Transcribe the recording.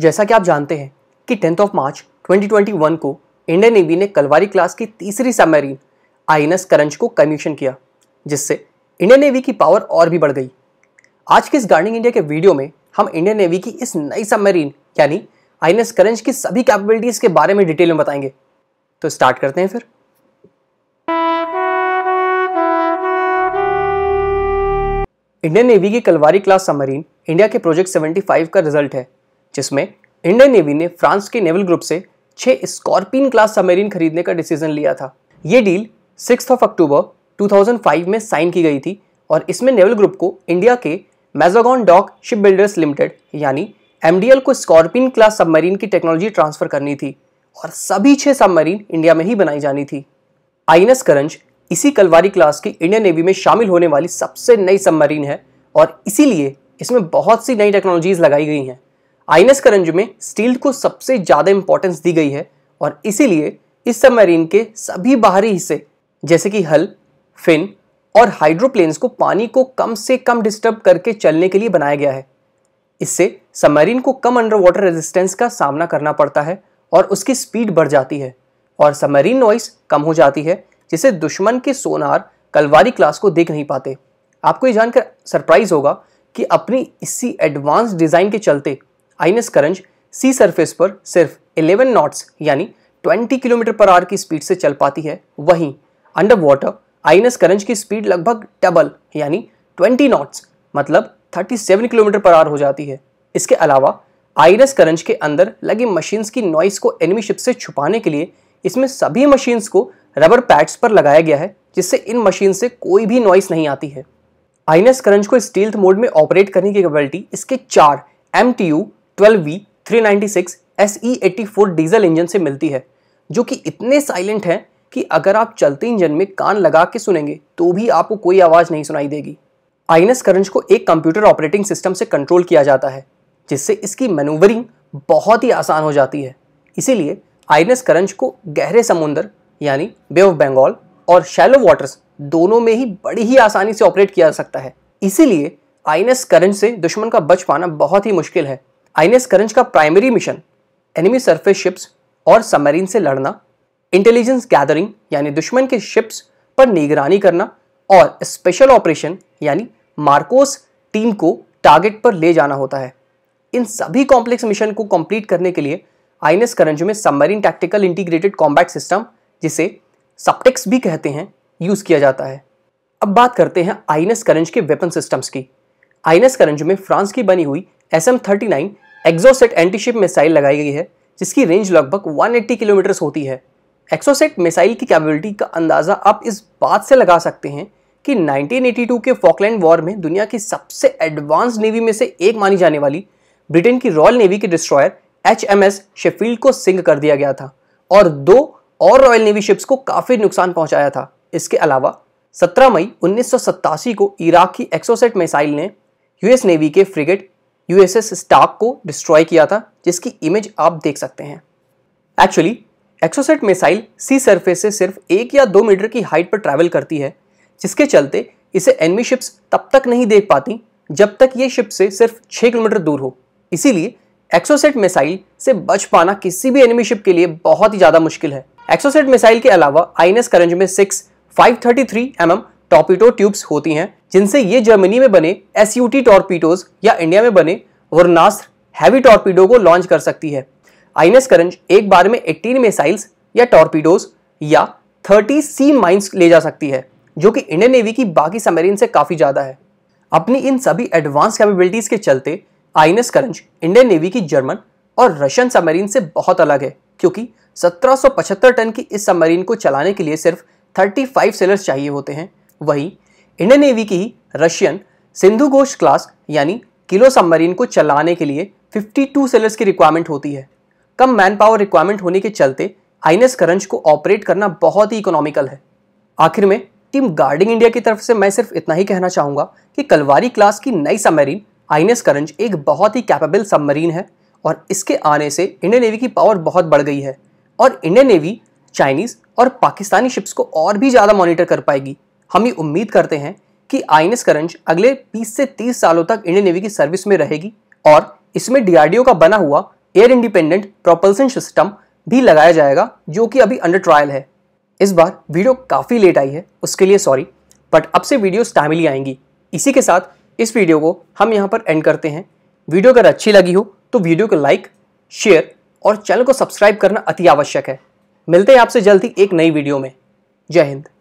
जैसा कि आप जानते हैं कि टेंथ ऑफ मार्च 2021 को इंडियन नेवी ने कलवारी क्लास की तीसरी सबमरीन आई एन करंज को कमीशन किया जिससे इंडियन नेवी की पावर और भी बढ़ गई आज के इस गार्डिंग इंडिया के वीडियो में हम इंडियन नेवी की इस नई सबमरीन यानी आई एन एस करंज की सभी कैपेबिलिटीज़ के बारे में डिटेल में बताएंगे तो स्टार्ट करते हैं फिर इंडियन नेवी की कलवारी क्लास सबमरीन इंडिया के प्रोजेक्ट 75 का रिजल्ट है जिसमें इंडियन नेवी ने फ्रांस के नेवल ग्रुप से छह स्कॉर्पिन क्लास सबमरीन खरीदने का डिसीजन लिया था ये डील सिक्स ऑफ अक्टूबर 2005 में साइन की गई थी और इसमें नेवल ग्रुप को इंडिया के Mazagon dock shipbuilders limited यानी एम को स्कॉर्पिन क्लास सबमरीन की टेक्नोलॉजी ट्रांसफर करनी थी और सभी छह सबमरीन इंडिया में ही बनाई जानी थी आई करंज इसी कलवारी क्लास की इंडियन नेवी में शामिल होने वाली सबसे नई सबमरीन है और इसीलिए इसमें बहुत सी नई टेक्नोलॉजीज़ लगाई गई हैं आईएनएस करंज में स्टील को सबसे ज़्यादा इंपॉर्टेंस दी गई है और इसीलिए इस सबमरीन के सभी बाहरी हिस्से जैसे कि हल फिन और हाइड्रोप्लेन्स को पानी को कम से कम डिस्टर्ब करके चलने के लिए बनाया गया है इससे सबमरीन को कम अंडर वाटर रेजिस्टेंस का सामना करना पड़ता है और उसकी स्पीड बढ़ जाती है और सबमरीन नॉइस कम हो जाती है जिसे दुश्मन के सोनार कलवारी क्लास को देख नहीं पाते आपको ये जानकर सरप्राइज होगा कि अपनी इसी एडवांस डिज़ाइन के चलते आइनस करंज सी सरफेस पर सिर्फ 11 नॉट्स यानी 20 किलोमीटर पर आर की स्पीड से चल पाती है वहीं अंडर वाटर आइनस करंज की स्पीड लगभग डबल यानी 20 नॉट्स मतलब 37 किलोमीटर पर आर हो जाती है इसके अलावा आइनस करंज के अंदर लगी मशीन्स की नॉइस को एनिमी शिप से छुपाने के लिए इसमें सभी मशीन्स को रबर पैड्स पर लगाया गया है जिससे इन मशीन से कोई भी नॉइस नहीं आती है आइनस करंज को स्टील्थ मोड में ऑपरेट करने की कैपेबिलिटी इसके चार M T U twelve V three ninety six S E eighty four diesel engine से मिलती है जो कि इतने साइलेंट हैं कि अगर आप चलते इंजन में कान लगा के सुनेंगे तो भी आपको कोई आवाज़ नहीं सुनाई देगी आइनस करंज को एक कंप्यूटर ऑपरेटिंग सिस्टम से कंट्रोल किया जाता है जिससे इसकी मैनूवरिंग बहुत ही आसान हो जाती है इसीलिए आइनस करंज को गहरे समुंदर यानी बे ऑफ बंगाल और शैलो वाटर्स दोनों में ही बड़ी ही आसानी से ऑपरेट किया जा सकता है इसीलिए आइनस करंज से दुश्मन का बच पाना बहुत ही मुश्किल है आईएनएस करंज का primary mission enemy surface ships और सबमरीन से लड़ना इंटेलिजेंस गैदरिंग यानी दुश्मन के शिप्स पर निगरानी करना और स्पेशल ऑपरेशन यानी मार्कोस टीम को टारगेट पर ले जाना होता है इन सभी कॉम्प्लेक्स मिशन को कंप्लीट करने के लिए आईएनएस करंज में submarine tactical integrated combat system जिसे सप्टेक्स भी कहते हैं यूज़ किया जाता है अब बात करते हैं आईएनएस करंज के वेपन सिस्टम्स की आईएनएस करंज में फ्रांस की बनी हुई S M thirty nine Exocet antiship missile लगाई गई है जिसकी रेंज लगभग 180 किलोमीटर होती है एक्सोसेट मिसाइल की कैपेबिलिटी का अंदाज़ा आप इस बात से लगा सकते हैं कि 1982 के फॉकलैंड वॉर में दुनिया की सबसे एडवांस नेवी में से एक मानी जाने वाली ब्रिटेन की रॉयल नेवी के destroyer H M S Sheffield को सिंक कर दिया गया था और दो और रॉयल नेवी शिप्स को काफ़ी नुकसान पहुंचाया था इसके अलावा 17 मई उन्नीस को इराक की एक्सोसेट मिसाइल ने यूएस नेवी के फ्रिगेट यूएसएस स्टार्क को डिस्ट्रॉय किया था जिसकी इमेज आप देख सकते हैं actually Exocet missile sea surface से सिर्फ एक या दो मीटर की हाइट पर ट्रैवल करती है जिसके चलते इसे एनमी शिप्स तब तक नहीं देख पाती जब तक ये शिप से सिर्फ छः किलोमीटर दूर हो इसीलिए एक्सोसेट मिसाइल से बच पाना किसी भी एनिमी शिप के लिए बहुत ही ज़्यादा मुश्किल है एक्सोसेट मिसाइल के अलावा आई एन करंज में six five thirty three M M torpedo tubes होती हैं जिनसे ये जर्मनी में बने एस यू टी या इंडिया में बने वरुणास्त्र हैवी टॉर्पीडो को लॉन्च कर सकती है आइनस करंज एक बार में एट्टीन मिसाइल्स या टॉर्पीडोज या थर्टी सी माइंस ले जा सकती है जो कि इंडियन नेवी की बाकी समेरिन से काफ़ी ज़्यादा है अपनी इन सभी एडवांस कैपेबिलिटीज़ के चलते आइनस करंज इंडियन नेवी की जर्मन और रशियन सबमरीन से बहुत अलग है क्योंकि 1775 टन की इस सबमरीन को चलाने के लिए सिर्फ 35 सेलर्स चाहिए होते हैं वहीं इंडियन नेवी की ही रशियन सिंधु घोष क्लास यानी किलो सबमरीन को चलाने के लिए 52 सेलर्स की रिक्वायरमेंट होती है कम मैन पावर रिक्वायरमेंट होने के चलते आई करंज को ऑपरेट करना बहुत ही इकोनॉमिकल है आखिर में टीम गार्डिंग इंडिया की तरफ से मैं सिर्फ इतना ही कहना चाहूँगा कि कलवारी क्लास की नई सबमरीन आई करंज एक बहुत ही कैपेबल सबमरीन है और इसके आने से इंडियन नेवी की पावर बहुत बढ़ गई है और इंडियन नेवी चाइनीज़ और पाकिस्तानी शिप्स को और भी ज़्यादा मॉनिटर कर पाएगी हम ये उम्मीद करते हैं कि आई करंज अगले 20 से 30 सालों तक इंडियन नेवी की सर्विस में रहेगी और इसमें डीआरडीओ का बना हुआ एयर इंडिपेंडेंट प्रोपल्सन सिस्टम भी लगाया जाएगा जो कि अभी अंडर ट्रायल है इस बार वीडियो काफ़ी लेट आई है उसके लिए सॉरी बट अब से वीडियोज टाइमली आएंगी इसी के साथ इस वीडियो को हम यहाँ पर एंड करते हैं वीडियो अगर अच्छी लगी हो तो वीडियो को लाइक शेयर और चैनल को सब्सक्राइब करना अति आवश्यक है मिलते हैं आपसे जल्द ही एक नई वीडियो में जय हिंद